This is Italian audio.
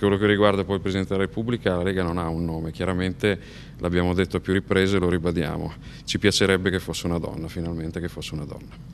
Per quello che riguarda poi il Presidente della Repubblica, la Lega non ha un nome, chiaramente l'abbiamo detto a più riprese e lo ribadiamo. Ci piacerebbe che fosse una donna, finalmente che fosse una donna.